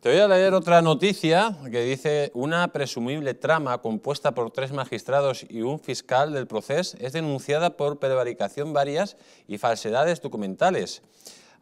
Te voy a leer otra noticia que dice una presumible trama compuesta por tres magistrados y un fiscal del proceso es denunciada por prevaricación varias y falsedades documentales.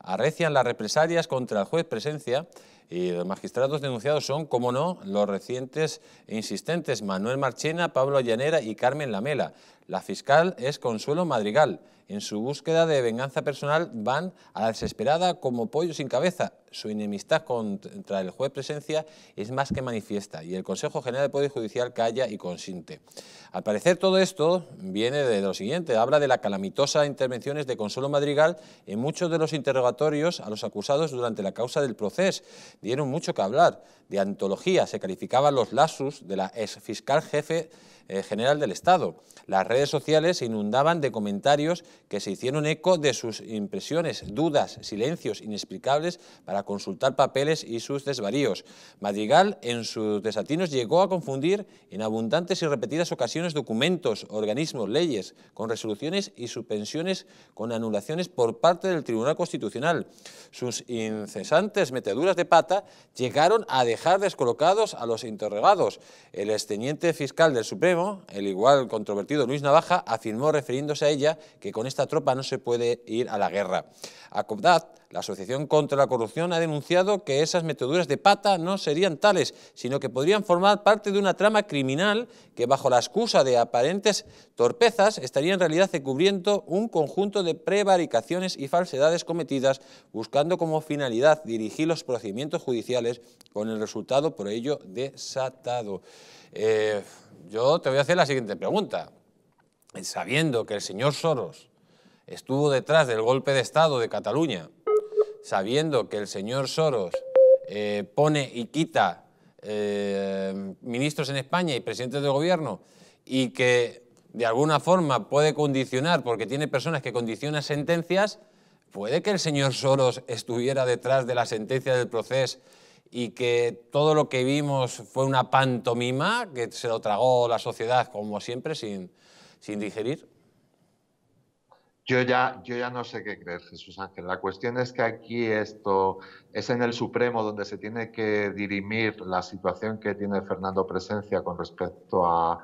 Arrecian las represalias contra el juez Presencia y los magistrados denunciados son, como no, los recientes e insistentes Manuel Marchena, Pablo Llanera y Carmen Lamela. La fiscal es Consuelo Madrigal. En su búsqueda de venganza personal van a la desesperada como pollo sin cabeza. Su enemistad contra el juez presencia es más que manifiesta y el Consejo General de Poder Judicial calla y consinte. Al parecer todo esto viene de lo siguiente, habla de las calamitosas intervenciones de Consuelo Madrigal en muchos de los interrogatorios a los acusados durante la causa del proceso dieron mucho que hablar. De antología se calificaban los lazos de la ex fiscal jefe eh, general del Estado. Las redes sociales se inundaban de comentarios que se hicieron eco de sus impresiones, dudas, silencios inexplicables para consultar papeles y sus desvaríos. Madrigal, en sus desatinos, llegó a confundir en abundantes y repetidas ocasiones documentos, organismos, leyes, con resoluciones y suspensiones con anulaciones por parte del Tribunal Constitucional. Sus incesantes meteduras de pata llegaron a dejar descolocados a los interrogados. El exteniente fiscal del Supremo, el igual controvertido Luis Navaja, afirmó refiriéndose a ella que con esta tropa no se puede ir a la guerra. A la Asociación contra la Corrupción ha denunciado que esas metoduras de pata no serían tales, sino que podrían formar parte de una trama criminal que bajo la excusa de aparentes torpezas estaría en realidad cubriendo un conjunto de prevaricaciones y falsedades cometidas buscando como finalidad dirigir los procedimientos judiciales con el resultado por ello desatado. Eh, yo te voy a hacer la siguiente pregunta. Sabiendo que el señor Soros estuvo detrás del golpe de Estado de Cataluña, sabiendo que el señor Soros eh, pone y quita eh, ministros en España y presidentes del gobierno y que de alguna forma puede condicionar, porque tiene personas que condicionan sentencias, puede que el señor Soros estuviera detrás de la sentencia del proceso y que todo lo que vimos fue una pantomima que se lo tragó la sociedad, como siempre, sin digerir. Yo ya, no sé qué creer, Jesús Ángel. La cuestión es que aquí esto es en el Supremo donde se tiene que dirimir la situación que tiene Fernando Presencia con respecto a,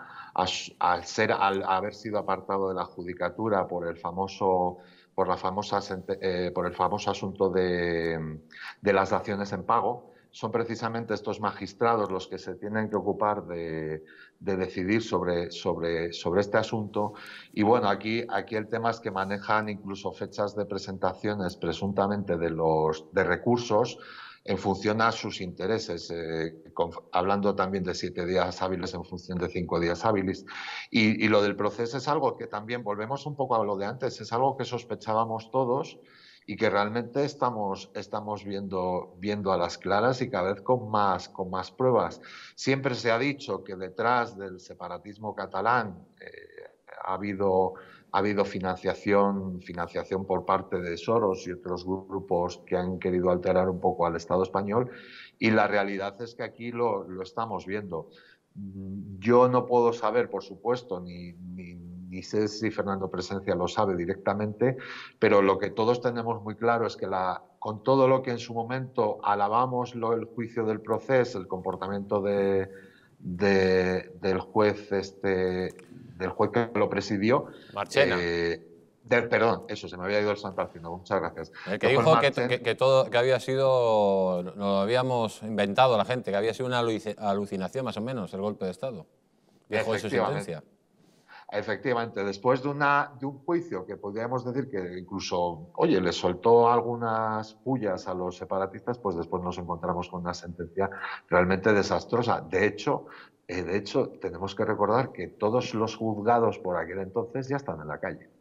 ser, al haber sido apartado de la judicatura por el famoso, por eh, por el famoso asunto de, las acciones en pago son precisamente estos magistrados los que se tienen que ocupar de, decidir sobre, sobre, este asunto. Y bueno, aquí, aquí el tema es que manejan incluso fechas de presentaciones presuntamente de, los, de recursos en función a sus intereses, eh, hablando también de siete días hábiles en función de cinco días hábiles. Y, y lo del proceso es algo que también, volvemos un poco a lo de antes, es algo que sospechábamos todos y que realmente estamos, estamos viendo, viendo a las claras y cada vez con más, con más pruebas. Siempre se ha dicho que detrás del separatismo catalán eh, ha, habido, ha habido financiación, financiación por parte de Soros y otros grupos que han querido alterar un poco al Estado español y la realidad es que aquí lo, lo estamos viendo. Mm, yo no puedo saber, por supuesto, ni, ni, ni sé si Fernando Presencia lo sabe directamente, pero lo que todos tenemos muy claro es que la, con todo lo que en su momento alabamos lo, el juicio del proceso, el comportamiento de, del juez este del juez que lo presidió. Eh, perdón, eso, se me había ido el San muchas gracias. El eh, que dijo que, todo que había sido, lo habíamos inventado la gente, que había sido una alucinación más o menos el golpe de Estado. Dijo su sentencia. Efectivamente, después de, una, un juicio que podríamos decir que incluso, oye, le soltó algunas pullas a los separatistas, pues después nos encontramos con una sentencia realmente desastrosa. De hecho, eh, de hecho tenemos que recordar que todos los juzgados por aquel entonces ya están en la calle.